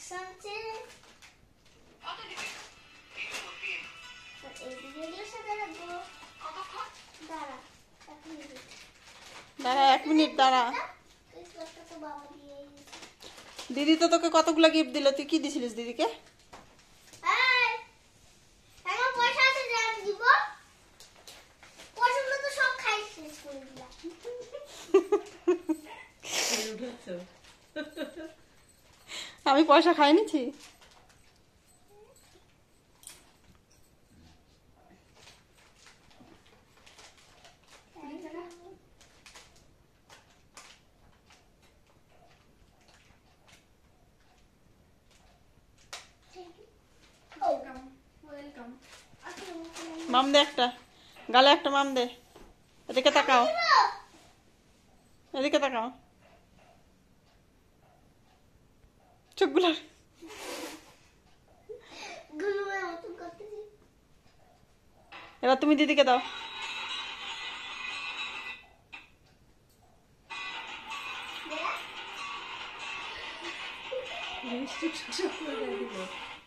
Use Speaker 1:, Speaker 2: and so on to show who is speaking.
Speaker 1: something? দাঁড়া এক minute দাঁড়া দিদি তো তোকে কতগুলো গিফট দিল তুই কি দিছিলিস দিদিকে আমি পয়সা খাই নিছি মাম দে একটা গালে একটা মাম দে এদিকে তাকাও এদিকে তাকাও চোখগুলো এবার তুমি দিদিকে দাও লিপস্টিক